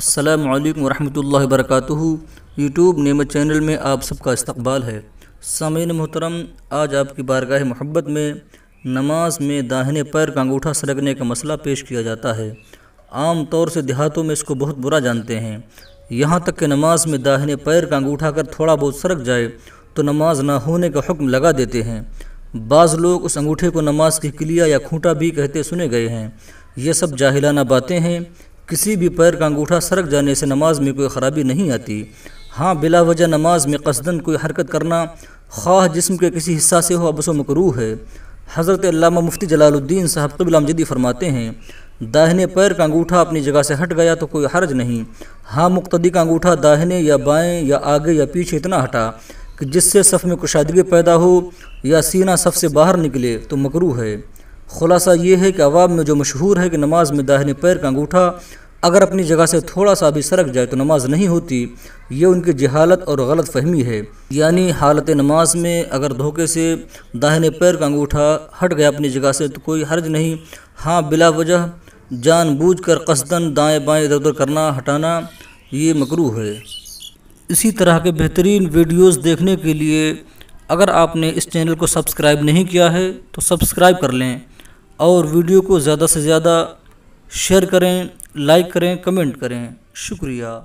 السلام علیکم ورحمۃ اللہ وبرکاتہ یوٹیوب نعمت چینل میں آپ سب کا استقبال ہے سامعین محترم آج آپ کی بارگاہ محبت میں نماز میں داہنے پیر کا انگوٹھا سڑکنے کا مسئلہ پیش کیا جاتا ہے عام طور سے دیہاتوں میں اس کو بہت برا جانتے ہیں یہاں تک کہ نماز میں داہنے پیر کا انگوٹھا کر تھوڑا بہت سرک جائے تو نماز نہ ہونے کا حکم لگا دیتے ہیں بعض لوگ اس انگوٹھے کو نماز کی کلیا یا کھوٹا بھی کہتے سنے گئے ہیں یہ سب جاہلانہ باتیں ہیں کسی بھی پیر کا انگوٹھا سرک جانے سے نماز میں کوئی خرابی نہیں آتی ہاں بلا وجہ نماز میں قصدن کوئی حرکت کرنا خواہ جسم کے کسی حصہ سے ہو ابس و مکرو ہے حضرت علامہ مفتی جلال الدین صاحب قبل امجدی فرماتے ہیں داہنے پیر کا انگوٹھا اپنی جگہ سے ہٹ گیا تو کوئی حرج نہیں ہاں مقتدی کا انگوٹھا داہنے یا بائیں یا آگے یا پیچھے اتنا ہٹا کہ جس سے صف میں کشادگی پیدا ہو یا سینہ صف سے باہر نکلے تو مکرو ہے خلاصہ یہ ہے کہ عوام میں جو مشہور ہے کہ نماز میں داہنے پیر کا انگوٹھا اگر اپنی جگہ سے تھوڑا سا بھی سرک جائے تو نماز نہیں ہوتی یہ ان کی جہالت اور غلط فہمی ہے یعنی حالت نماز میں اگر دھوکے سے داہنے پیر کا انگوٹھا ہٹ گیا اپنی جگہ سے تو کوئی حرج نہیں ہاں بلا وجہ جان بوجھ کر قصدن دائیں بائیں ادھر ادھر کرنا ہٹانا یہ مکرو ہے اسی طرح کے بہترین ویڈیوز دیکھنے کے لیے اگر آپ نے اس چینل کو سبسکرائب نہیں کیا ہے تو سبسکرائب کر لیں اور ویڈیو کو زیادہ سے زیادہ شیئر کریں لائک کریں کمنٹ کریں شکریہ